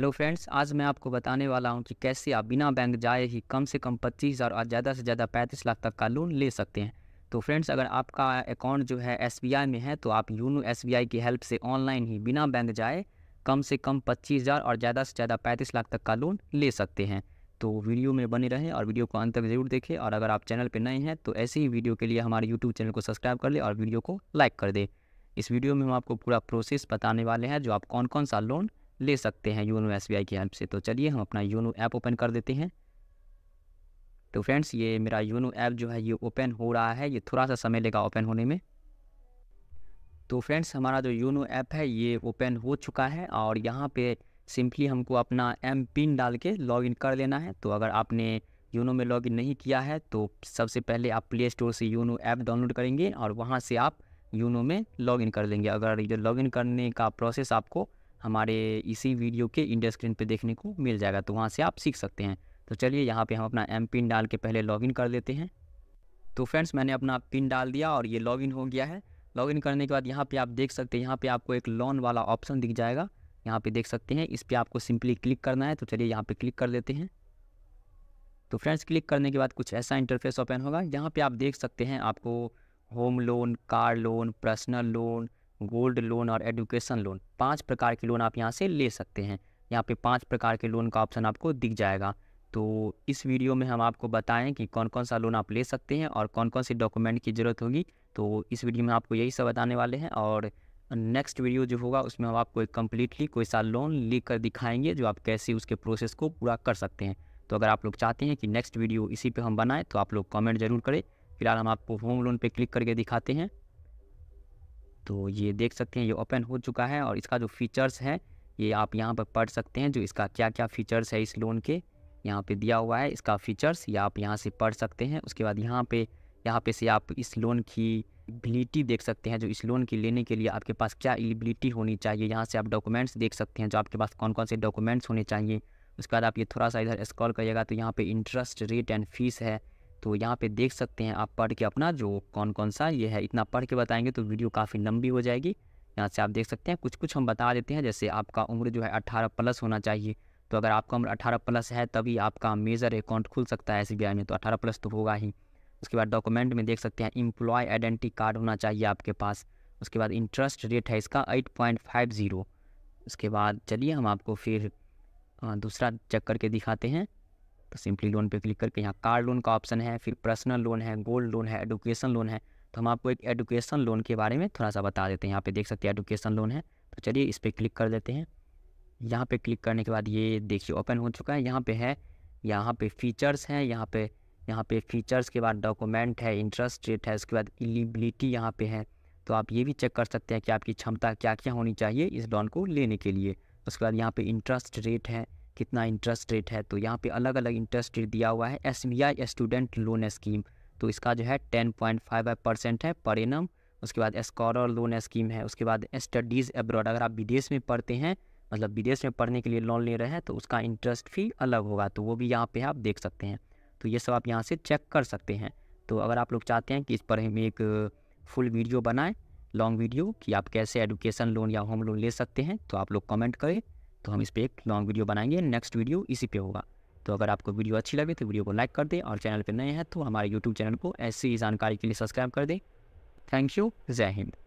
hello friends आज मैं आपको बताने वाला हूं कि कैसे आप बिना बैंक जाए ही कम से कम पच्चीस हज़ार और ज़्यादा से ज़्यादा पैंतीस लाख तक का लोन ले सकते हैं तो फ्रेंड्स अगर आपका अकाउंट जो है एस में है तो आप यूनो एस की हेल्प से ऑनलाइन ही बिना बैंक जाए कम से कम पच्चीस हज़ार और ज़्यादा से ज़्यादा पैंतीस लाख तक का लोन ले सकते हैं तो वीडियो में बने रहें और वीडियो को अंत तक ज़रूर देखें और अगर आप चैनल पर नए हैं तो ऐसे ही वीडियो के लिए हमारे यूट्यूब चैनल को सब्सक्राइब कर लें और वीडियो को लाइक कर दें इस वीडियो में हम आपको पूरा प्रोसेस बताने वाले हैं जो आप कौन कौन सा लोन ले सकते हैं यूनो एस की हेल्प से तो चलिए हम अपना यूनो ऐप ओपन कर देते हैं तो फ्रेंड्स ये मेरा यूनो ऐप जो है ये ओपन हो रहा है ये थोड़ा सा समय लेगा ओपन होने में तो फ्रेंड्स हमारा जो यूनो ऐप है ये ओपन हो चुका है और यहाँ पे सिंपली हमको अपना एम पिन डाल के लॉगिन कर लेना है तो अगर आपने यूनो में लॉगिन नहीं किया है तो सबसे पहले आप प्ले स्टोर से यूनो ऐप डाउनलोड करेंगे और वहाँ से आप यूनो में लॉगिन कर लेंगे अगर ये लॉगिन करने का प्रोसेस आपको हमारे इसी वीडियो के इंडिया स्क्रीन पे देखने को मिल जाएगा तो वहाँ से आप सीख सकते हैं तो चलिए यहाँ पे हम अपना एम पिन डाल के पहले लॉगिन कर लेते हैं तो फ्रेंड्स मैंने अपना पिन डाल दिया और ये लॉगिन हो गया है लॉगिन करने के बाद यहाँ पे आप देख सकते हैं यहाँ पे आपको एक लॉन वाला ऑप्शन दिख जाएगा यहाँ पे देख सकते हैं इस पर आपको सिंपली क्लिक करना है तो चलिए यहाँ पे क्लिक कर देते हैं तो फ्रेंड्स क्लिक करने के बाद कुछ ऐसा इंटरफेस ओपन होगा यहाँ पे आप देख सकते हैं आपको home loan car loan personal loan gold loan और एडुकेशन लोन पांच प्रकार के लोन आप यहाँ से ले सकते हैं यहाँ पे पांच प्रकार के लोन का ऑप्शन आपको दिख जाएगा तो इस वीडियो में हम आपको बताएं कि कौन कौन सा लोन आप ले सकते हैं और कौन कौन से डॉक्यूमेंट की ज़रूरत होगी तो इस वीडियो में आपको यही सब बताने वाले हैं और नेक्स्ट वीडियो जो होगा उसमें हम आपको एक कम्प्लीटली कोई सा लोन लेकर दिखाएंगे जो आप कैसे उसके प्रोसेस को पूरा कर सकते हैं तो अगर आप लोग चाहते हैं कि नेक्स्ट वीडियो इसी पे हम बनाएं तो आप लोग कमेंट जरूर करें फिलहाल हम आपको होम लोन पे क्लिक करके दिखाते हैं तो ये देख सकते हैं ये ओपन हो चुका है और इसका जो फीचर्स हैं ये आप यहाँ पर पढ़ सकते हैं जो इसका क्या क्या फीचर्स है इस लोन के यहाँ पे दिया हुआ है इसका फीचर्स ये आप यहाँ से पढ़ सकते हैं उसके बाद यहाँ पे यहाँ पे से आप इस लोन की एलिबिलिटी देख सकते हैं जो इस लोन की लेने के लिए आपके पास क्या एलिबिलिटी होनी चाहिए यहाँ से आप डॉक्यूमेंट्स देख सकते हैं जो आपके पास कौन कौन से डॉक्यूमेंट्स होने चाहिए उसके बाद आप ये थोड़ा सा इधर स्क्रॉल करिएगा तो यहाँ पर इंटरेस्ट रेट एंड फीस है तो यहाँ पे देख सकते हैं आप पढ़ के अपना जो कौन कौन सा ये है इतना पढ़ के बताएंगे तो वीडियो काफ़ी लंबी हो जाएगी यहाँ से आप देख सकते हैं कुछ कुछ हम बता देते हैं जैसे आपका उम्र जो है अट्ठारह प्लस होना चाहिए तो अगर आपका उम्र अट्ठारह प्लस है तभी आपका मेजर अकाउंट खुल सकता है एस में तो अट्ठारह प्लस तो होगा ही उसके बाद डॉक्यूमेंट में देख सकते हैं इम्प्लॉय आइडेंटिटी कार्ड होना चाहिए आपके पास उसके बाद इंटरेस्ट रेट है इसका एट पॉइंट फाइव ज़ीरो उसके बाद चलिए हम आपको फिर दूसरा चेक करके दिखाते हैं सिंपली लोन पे क्लिक करके यहाँ कार लोन का ऑप्शन है फिर पर्सनल लोन है गोल्ड लोन है एडुकेशन लोन है तो हम आपको एक एडुकेशन लोन के बारे में थोड़ा सा बता देते हैं यहाँ पे देख सकते हैं एडुकेशन लोन है तो चलिए इस पर क्लिक कर देते हैं यहाँ पे क्लिक करने के बाद ये देखिए ओपन हो चुका है यहाँ पे है यहाँ पे फीचर्स हैं यहाँ पे यहाँ पे फीचर्स के बाद डॉक्यूमेंट है इंटरेस्ट रेट है उसके बाद एलिबिलिटी यहाँ पे है तो आप ये भी चेक कर सकते हैं कि आपकी क्षमता क्या क्या होनी चाहिए इस लोन को लेने के लिए उसके बाद यहाँ पे इंटरेस्ट रेट है कितना इंटरेस्ट रेट है तो यहाँ पे अलग अलग इंटरेस्ट रेट दिया हुआ है एस स्टूडेंट लोन स्कीम तो इसका जो है टेन पॉइंट फाइव परसेंट है पर एनम उसके बाद स्कॉलर लोन स्कीम है उसके बाद स्टडीज़ एब्रॉड अगर आप विदेश में पढ़ते हैं मतलब विदेश में पढ़ने के लिए लोन ले रहे हैं तो उसका इंटरेस्ट फी अलग होगा तो वो भी यहाँ पर आप देख सकते हैं तो ये सब आप यहाँ से चेक कर सकते हैं तो अगर आप लोग चाहते हैं कि इस पर हम एक फुल वीडियो बनाएँ लॉन्ग वीडियो कि आप कैसे एडुकेशन लोन या होम लोन ले सकते हैं तो आप लोग कमेंट करें तो हम इस पर एक लॉन्ग वीडियो बनाएंगे नेक्स्ट वीडियो इसी पे होगा तो अगर आपको वीडियो अच्छी लगे तो वीडियो को लाइक कर दें और चैनल पर नए हैं तो हमारे यूट्यूब चैनल को ऐसी जानकारी के लिए सब्सक्राइब कर दें थैंक यू जय हिंद